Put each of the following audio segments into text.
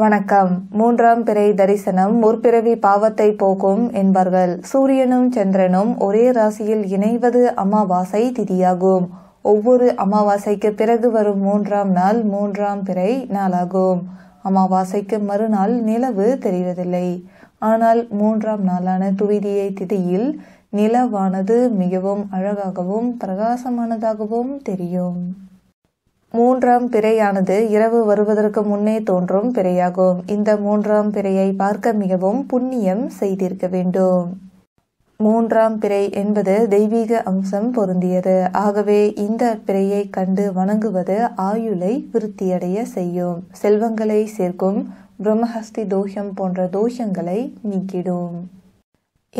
வணக்கம் மூன்றாம் பிறை தரிசனம் முற்பிறவி பாவத்தை போக்கும் என்பார்கள் சூரியனும் சந்திரனும் ஒரே ராசியில் இணைவது அமாவாசை திதியாகும் ஒவ்வொரு அமாவாசைக்கு பிறகு வரும் மூன்றாம் நாள் மூன்றாம் பிறை நாளாகும் அமாவாசைக்கு மறுநாள் நிலவு தெரிவதில்லை ஆனால் மூன்றாம் நாளான துவிதியை திதியில் நிலவானது மிகவும் அழகாகவும் பிரகாசமானதாகவும் தெரியும் மூன்றாம் பிறையானது இரவு வருவதற்கு முன்னே தோன்றும் பிறையாகும் இந்த மூன்றாம் பிறையை பார்க்க மிகவும் புண்ணியம் செய்திருக்க வேண்டும் மூன்றாம் பிறை என்பது தெய்வீக அம்சம் பொருந்தியது ஆகவே இந்த பிறையை கண்டு வணங்குவது ஆயுளை விருத்தியடைய செய்யும் செல்வங்களை சேர்க்கும் பிரம்மஹஸ்தி தோஷம் போன்ற தோஷங்களை நீக்கிடும்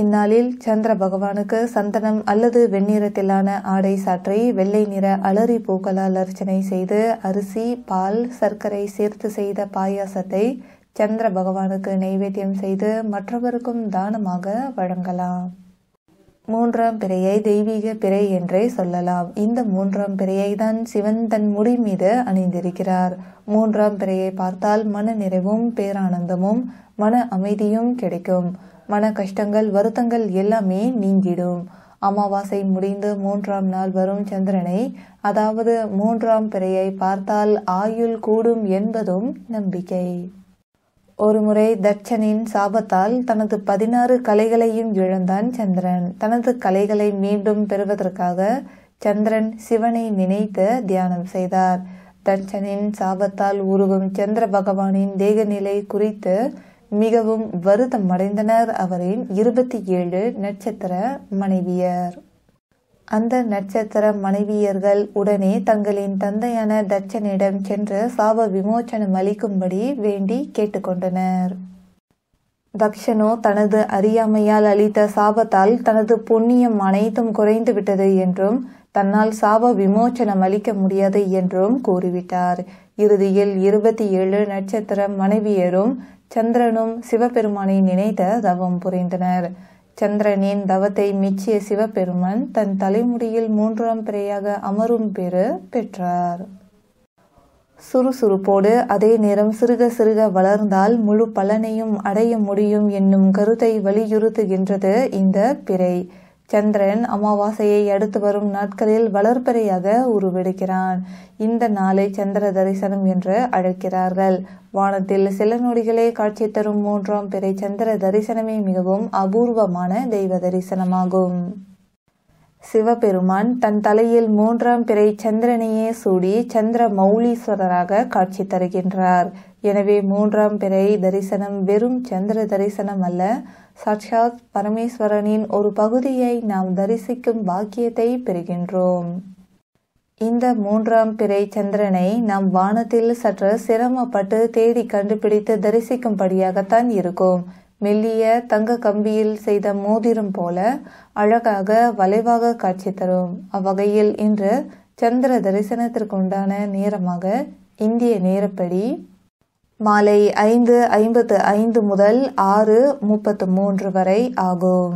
இந்நாளில் சந்திர பகவானுக்கு சந்தனம் அல்லது வெண்ணிறத்திலான ஆடை சாற்றை வெள்ளை நிற அலறி பூக்களால் அர்ச்சனை செய்து அரிசி பால் சர்க்கரை சேர்த்து செய்த பாயாசத்தை சந்திர பகவானுக்கு நைவேத்தியம் செய்து மற்றவருக்கும் தானமாக வழங்கலாம் மூன்றாம் பிறையை தெய்வீக பிறை என்றே சொல்லலாம் இந்த மூன்றாம் பிறையை தான் சிவன் தன் முடி மீது அணிந்திருக்கிறார் மூன்றாம் பிறையை பார்த்தால் மன நிறைவும் பேரானந்தமும் மன அமைதியும் கிடைக்கும் மன கஷ்டங்கள் வருத்தங்கள் எல்லாமே நீங்கிடும் அமாவாசை முடிந்து மூன்றாம் நாள் வரும் சந்திரனை அதாவது மூன்றாம் பிறையை பார்த்தால் ஆயுள் கூடும் என்பதும் நம்பிக்கை ஒருமுறை தட்சனின் சாபத்தால் தனது பதினாறு கலைகளையும் இழந்தான் சந்திரன் தனது கலைகளை மீண்டும் பெறுவதற்காக சந்திரன் சிவனை நினைத்து தியானம் செய்தார் தட்சனின் சாபத்தால் உருவும் சந்திர பகவானின் தேகநிலை குறித்து மிகவும் வருத்தம் அடைந்தனர் அவரின் இருபத்தி ஏழு நட்சத்திர மனைவியர் அந்த நட்சத்திர மனைவியர்கள் உடனே தங்களின் தந்தையான தட்சனிடம் சென்று சாப விமோச்சனம் அளிக்கும்படி வேண்டி கேட்டுக்கொண்டனர் தக்ஷனோ தனது அறியாமையால் அளித்த சாபத்தால் தனது புண்ணியம் அனைத்தும் குறைந்து விட்டது என்றும் தன்னால் சாப விமோச்சனம் அளிக்க முடியாது என்றும் கூறிவிட்டார் இறுதியில் இருபத்தி ஏழு நட்சத்திர மனைவியரும் சந்திரனும் சிவபெருமானை நினைத்த தவம் புரிந்தனர் சந்திரனின் தவத்தை மெச்சிய சிவபெருமன் தன் தலைமுடியில் மூன்றாம் பிறையாக அமரும் பெரு பெற்றார் சுறுசுறுப்போடு அதே நேரம் சிறுக சிறுக வளர்ந்தால் முழு பலனையும் அடைய முடியும் என்னும் கருத்தை வலியுறுத்துகின்றது இந்த பிறை சந்திரன் அமாவாசையை அடுத்து வரும் நாட்களில் வளர்ப்பறையாக உருவெடுக்கிறான் இந்த நாளை சந்திர தரிசனம் என்று அழைக்கிறார்கள் வானத்தில் சில நொடிகளே காட்சி தரும் மூன்றாம் பிறை சந்திர தரிசனமே மிகவும் அபூர்வமான தெய்வ தரிசனமாகும் சிவபெருமான் தன் தலையில் மூன்றாம் பிறை சந்திரனையே சூடி சந்திர மௌலீஸ்வரராக காட்சி தருகின்றார் எனவே மூன்றாம் பிறை தரிசனம் வெறும் சந்திர தரிசனம் அல்ல சாட்சாத் பரமேஸ்வரனின் ஒரு பகுதியை நாம் தரிசிக்கும் பாக்கியத்தை பெறுகின்றோம் இந்த மூன்றாம் பிறை சந்திரனை நாம் வானத்தில் சற்று சிரமப்பட்டு தேடி கண்டுபிடித்து தரிசிக்கும்படியாகத்தான் இருக்கும் மெல்லிய தங்க கம்பியில் செய்த மோதிரம் போல அழகாக வளைவாக காட்சி தரும் அவ்வகையில் இன்று சந்திர தரிசனத்திற்கு உண்டான நேரமாக இந்திய நேரப்படி மாலை ஐந்து ஐம்பத்து ஐந்து முதல் ஆறு முப்பத்து மூன்று வரை ஆகும்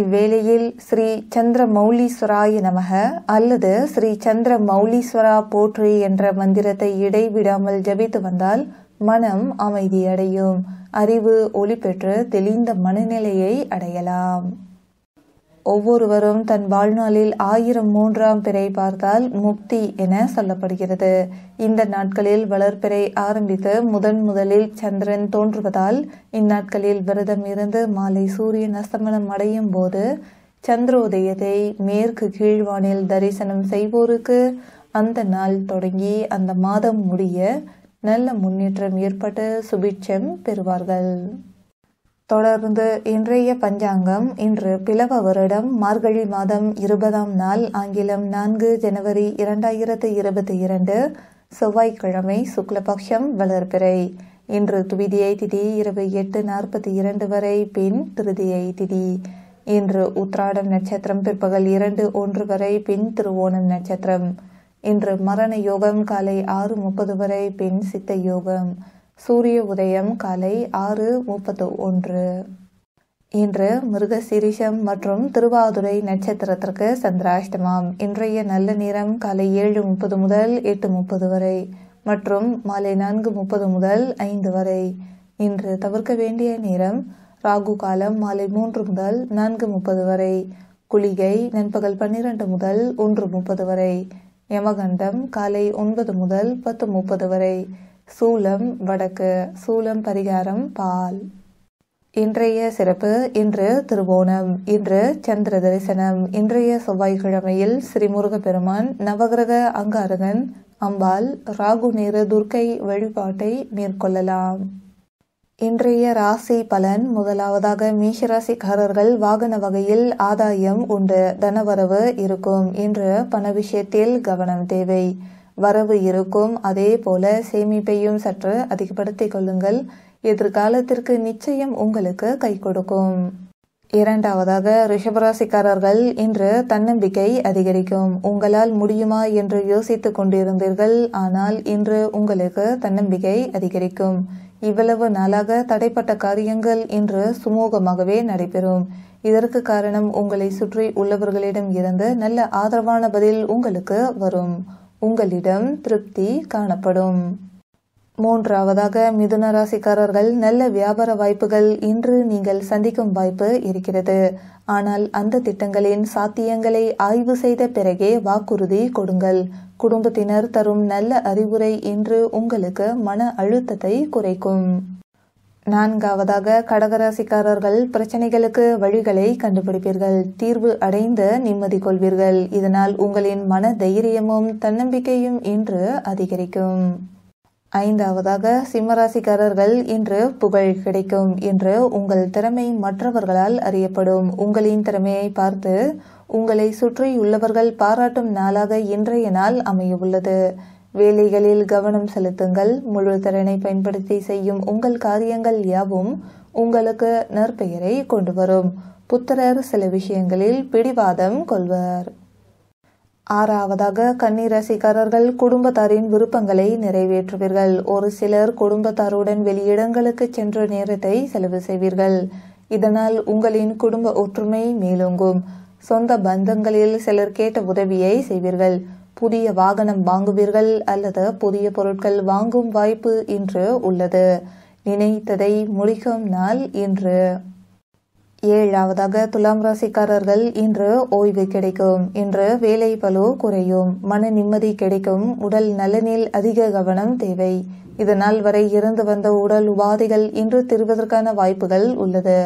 இவ்வேளையில் ஸ்ரீ சந்திர மௌலீஸ்வராய நமக அல்லது ஸ்ரீ சந்திர மௌலீஸ்வரா போற்றி என்ற மந்திரத்தை இடைவிடாமல் ஜபித்து வந்தால் மனம் அமைதியடையும் அறிவு ஒளி பெற்று தெளிந்த மனநிலையை அடையலாம் ஒவ்வொருவரும் தன் வாழ்நாளில் ஆயிரம் மூன்றாம் பிறை பார்த்தால் முக்தி என சொல்லப்படுகிறது இந்த நாட்களில் வளர்ப்பிறை ஆரம்பித்து முதன் முதலில் சந்திரன் தோன்றுவதால் இந்நாட்களில் விரதம் இருந்து மாலை சூரியன் அஸ்தமனம் அடையும் போது சந்திரோதயத்தை மேற்கு கீழ்வானில் தரிசனம் செய்வோருக்கு அந்த நாள் தொடங்கி அந்த மாதம் முடிய நல்ல முன்னேற்றம் ஏற்பட்டு சுபிட்சம் பெறுவார்கள் தொடர்ந்து இன்றைய பஞ்சாங்கம் இன்று பிளவ வருடம் மார்கழி மாதம் இருபதாம் நாள் ஆங்கிலம் நான்கு ஜனவரி இரண்டாயிரத்து இருபத்தி இரண்டு செவ்வாய்க்கிழமை சுக்லபக்ஷம் வளர்பிறை இன்று துவிதியை திதி இரவு எட்டு நாற்பத்தி இரண்டு வரை பின் திருதியை திதி இன்று உத்ராடம் நட்சத்திரம் பிற்பகல் இரண்டு ஒன்று வரை பின் திருவோணம் நட்சத்திரம் இன்று மரண யோகம் காலை ஆறு முப்பது வரை பின் சித்த யோகம் சூரிய உதயம் காலை ஆறு முப்பத்து ஒன்று இன்று மிருகசிரிஷம் மற்றும் திருவாதுரை நட்சத்திரத்திற்கு சந்திராஷ்டமம் இன்றைய நல்ல நேரம் காலை ஏழு முப்பது முதல் எட்டு முப்பது வரை மற்றும் மாலை நான்கு முப்பது முதல் ஐந்து வரை இன்று தவிர்க்க வேண்டிய நேரம் ராகு காலம் மாலை மூன்று முதல் நான்கு முப்பது வரை குளிகை நண்பகல் பன்னிரண்டு முதல் ஒன்று முப்பது வரை யமகண்டம் காலை ஒன்பது முதல் பத்து முப்பது வரை சூலம் வடக்கு சூலம் பரிகாரம் பால் இன்றைய சிறப்பு இன்று திருவோணம் இன்று சந்திர தரிசனம் இன்றைய செவ்வாய்க்கிழமையில் ஸ்ரீ பெருமான் நவகிரக அங்காரகன் அம்பாள் ராகு நேர துர்க்கை வழிபாட்டை மேற்கொள்ளலாம் இன்றைய ராசி பலன் முதலாவதாக மீசராசிக்காரர்கள் வாகன வகையில் ஆதாயம் உண்டு தனவரவு இருக்கும் இன்று பண விஷயத்தில் கவனம் தேவை வரவு இருக்கும் அதே போல சேமிப்பையும் சற்று அதிகப்படுத்திக் கொள்ளுங்கள் எதிர்காலத்திற்கு நிச்சயம் உங்களுக்கு கை கொடுக்கும் இரண்டாவதாக ரிஷபராசிக்காரர்கள் இன்று தன்னம்பிக்கை அதிகரிக்கும் உங்களால் முடியுமா என்று யோசித்துக் கொண்டிருந்தீர்கள் ஆனால் இன்று உங்களுக்கு தன்னம்பிக்கை அதிகரிக்கும் இவ்வளவு நாளாக தடைப்பட்ட காரியங்கள் இன்று சுமூகமாகவே நடைபெறும் இதற்கு காரணம் உங்களை சுற்றி உள்ளவர்களிடம் இருந்து நல்ல ஆதரவான பதில் உங்களுக்கு வரும் உங்களிடம் திருப்தி காணப்படும் மூன்றாவதாக மிதுன ராசிக்காரர்கள் நல்ல வியாபார வாய்ப்புகள் இன்று நீங்கள் சந்திக்கும் வாய்ப்பு இருக்கிறது ஆனால் அந்த திட்டங்களின் சாத்தியங்களை ஆய்வு செய்த பிறகே வாக்குறுதி கொடுங்கள் குடும்பத்தினர் தரும் நல்ல அறிவுரை இன்று உங்களுக்கு மன அழுத்தத்தை குறைக்கும் நான்காவதாக கடகராசிக்காரர்கள் பிரச்சனைகளுக்கு வழிகளை கண்டுபிடிப்பீர்கள் தீர்வு அடைந்து நிம்மதி கொள்வீர்கள் இதனால் உங்களின் மன தைரியமும் தன்னம்பிக்கையும் இன்று அதிகரிக்கும் ஐந்தாவதாக சிம்மராசிக்காரர்கள் இன்று புகழ் கிடைக்கும் என்று உங்கள் திறமை மற்றவர்களால் அறியப்படும் உங்களின் திறமையை பார்த்து உங்களை சுற்றியுள்ளவர்கள் பாராட்டும் நாளாக இன்றைய நாள் அமையவுள்ளது வேலைகளில் கவனம் செலுத்துங்கள் முழு திறனை பயன்படுத்தி செய்யும் உங்கள் காரியங்கள் யாவும் உங்களுக்கு நற்பெயரை கொண்டு வரும் புத்திரர் சில விஷயங்களில் பிடிவாதம் கொள்வர் ஆறாவதாக கன்னிராசிக்காரர்கள் குடும்பத்தாரின் விருப்பங்களை நிறைவேற்றுவீர்கள் ஒரு சிலர் குடும்பத்தாருடன் வெளியிடங்களுக்கு சென்ற நேரத்தை செலவு செய்வீர்கள் இதனால் உங்களின் குடும்ப ஒற்றுமை மேலோங்கும் சொந்த பந்தங்களில் சிலர் கேட்ட உதவியை செய்வீர்கள் புதிய வாகனம் வாங்குவீர்கள் அல்லது புதிய பொருட்கள் வாங்கும் வாய்ப்பு இன்று உள்ளது நினைத்ததை முடிக்கும் நாள் இன்று ஏழாவதாக துலாம் ராசிக்காரர்கள் இன்று ஓய்வு கிடைக்கும் இன்று வேலை பலு குறையும் மன நிம்மதி கிடைக்கும் உடல் நலனில் அதிக கவனம் தேவை இதனால் வரை இருந்து வந்த உடல் உபாதைகள் இன்று திருவதற்கான வாய்ப்புகள் உள்ளது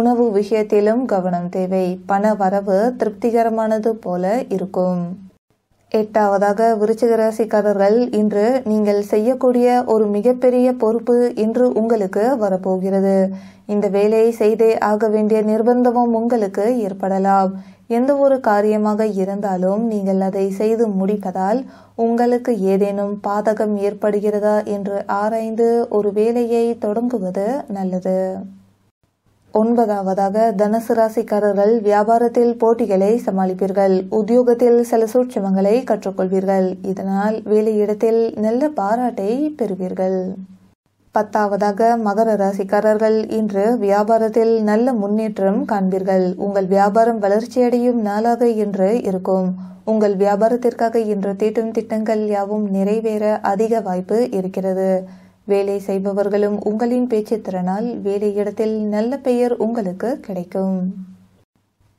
உணவு விஷயத்திலும் கவனம் தேவை பண வரவு திருப்திகரமானது போல இருக்கும் எட்டாவதாக விருச்சிக ராசிக்காரர்கள் இன்று நீங்கள் செய்யக்கூடிய ஒரு மிகப்பெரிய பொறுப்பு இன்று உங்களுக்கு வரப்போகிறது இந்த வேலையை செய்தே ஆக வேண்டிய நிர்பந்தமும் உங்களுக்கு ஏற்படலாம் எந்த ஒரு காரியமாக இருந்தாலும் நீங்கள் அதை செய்து முடிப்பதால் உங்களுக்கு ஏதேனும் பாதகம் ஏற்படுகிறதா என்று ஆராய்ந்து ஒரு வேலையை தொடங்குவது நல்லது ஒன்பதாவதாக தனுசு ராசிக்காரர்கள் வியாபாரத்தில் போட்டிகளை சமாளிப்பீர்கள் உத்தியோகத்தில் சில சூட்சமங்களை கற்றுக்கொள்வீர்கள் இதனால் வேலையிடத்தில் நல்ல பாராட்டை பெறுவீர்கள் பத்தாவதாக மகர ராசிக்காரர்கள் இன்று வியாபாரத்தில் நல்ல முன்னேற்றம் காண்பீர்கள் உங்கள் வியாபாரம் வளர்ச்சியடையும் நாளாக இன்று இருக்கும் உங்கள் வியாபாரத்திற்காக இன்று தீட்டும் திட்டங்கள் யாவும் நிறைவேற அதிக வாய்ப்பு இருக்கிறது வேலை செய்பவர்களும் உங்களின் பேச்சுத்திறனால் வேலையிடத்தில் நல்ல பெயர் உங்களுக்கு கிடைக்கும்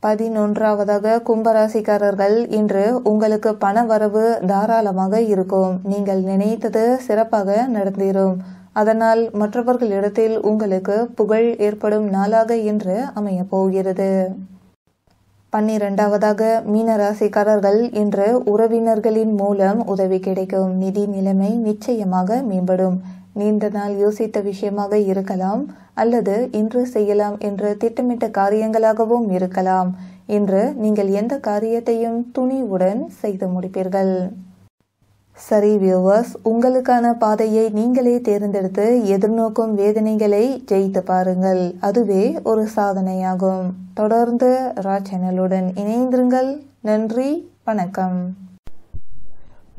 பதினொன்றாவதாக கும்பராசிக்காரர்கள் இன்று உங்களுக்கு பண வரவு தாராளமாக இருக்கும் நீங்கள் நினைத்தது சிறப்பாக நடந்தேறும் அதனால் மற்றவர்களிடத்தில் உங்களுக்கு புகழ் ஏற்படும் நாளாக இன்று அமையப் போகிறது பன்னிரெண்டாவதாக மீனராசிக்காரர்கள் இன்று உறவினர்களின் மூலம் உதவி கிடைக்கும் நிதி நிலைமை நிச்சயமாக மேம்படும் நீண்ட நாள் யோசித்த விஷயமாக இருக்கலாம் அல்லது இன்று செய்யலாம் என்று திட்டமிட்ட காரியங்களாகவும் இருக்கலாம் இன்று நீங்கள் எந்த காரியத்தையும் துணிவுடன் செய்து முடிப்பீர்கள் சரி வியூவர்ஸ் உங்களுக்கான பாதையை நீங்களே தேர்ந்தெடுத்து எதிர்நோக்கும் வேதனைகளை ஜெயித்து பாருங்கள் அதுவே ஒரு சாதனையாகும் தொடர்ந்து ரா சேனலுடன் இணைந்திருங்கள் நன்றி வணக்கம்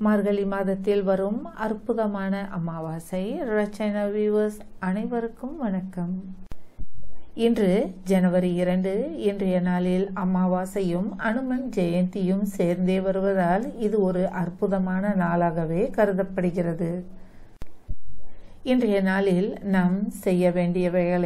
மார்கழி மாதத்தில் வரும் அற்புதமான அமாவாசை ரச்சன வியூவர்ஸ் அனைவருக்கும் வணக்கம் இன்று ஜனவரி இரண்டு இன்றைய நாளில் அமாவாசையும் அனுமன் ஜெயந்தியும் சேர்ந்தே வருவதால் இது ஒரு அற்புதமான நாளாகவே கருதப்படுகிறது இன்றைய நாளில் நாம் செய்ய வேண்டியவைகளை